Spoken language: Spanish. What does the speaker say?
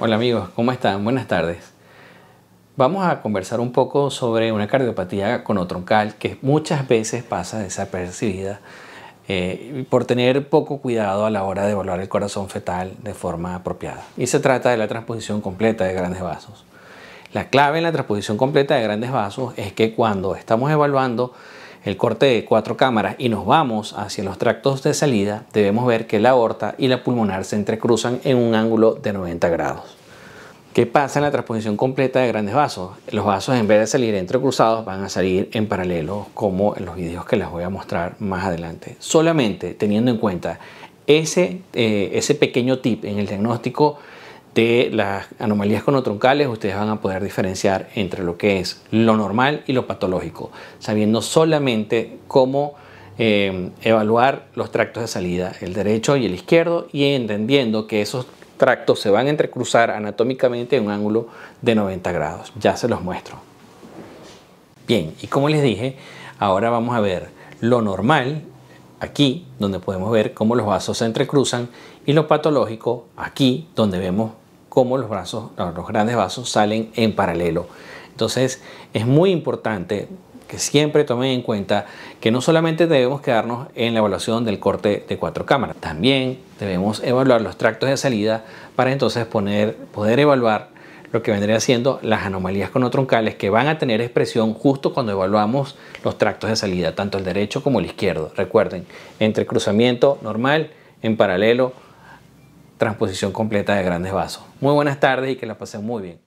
Hola amigos, ¿cómo están? Buenas tardes. Vamos a conversar un poco sobre una cardiopatía conotroncal que muchas veces pasa desapercibida eh, por tener poco cuidado a la hora de evaluar el corazón fetal de forma apropiada. Y se trata de la transposición completa de grandes vasos. La clave en la transposición completa de grandes vasos es que cuando estamos evaluando el corte de cuatro cámaras y nos vamos hacia los tractos de salida, debemos ver que la aorta y la pulmonar se entrecruzan en un ángulo de 90 grados. ¿Qué pasa en la transposición completa de grandes vasos? Los vasos en vez de salir entrecruzados van a salir en paralelo como en los videos que les voy a mostrar más adelante. Solamente teniendo en cuenta ese, eh, ese pequeño tip en el diagnóstico de las anomalías conotroncales, ustedes van a poder diferenciar entre lo que es lo normal y lo patológico, sabiendo solamente cómo eh, evaluar los tractos de salida, el derecho y el izquierdo, y entendiendo que esos tractos se van a entrecruzar anatómicamente en un ángulo de 90 grados. Ya se los muestro. Bien, y como les dije, ahora vamos a ver lo normal aquí, donde podemos ver cómo los vasos se entrecruzan, y lo patológico aquí, donde vemos cómo los, brazos, los grandes vasos salen en paralelo. Entonces es muy importante que siempre tomen en cuenta que no solamente debemos quedarnos en la evaluación del corte de cuatro cámaras, también debemos evaluar los tractos de salida para entonces poder evaluar lo que vendría siendo las anomalías conotroncales que van a tener expresión justo cuando evaluamos los tractos de salida, tanto el derecho como el izquierdo. Recuerden, entre cruzamiento normal, en paralelo, transposición completa de grandes vasos. Muy buenas tardes y que la pasen muy bien.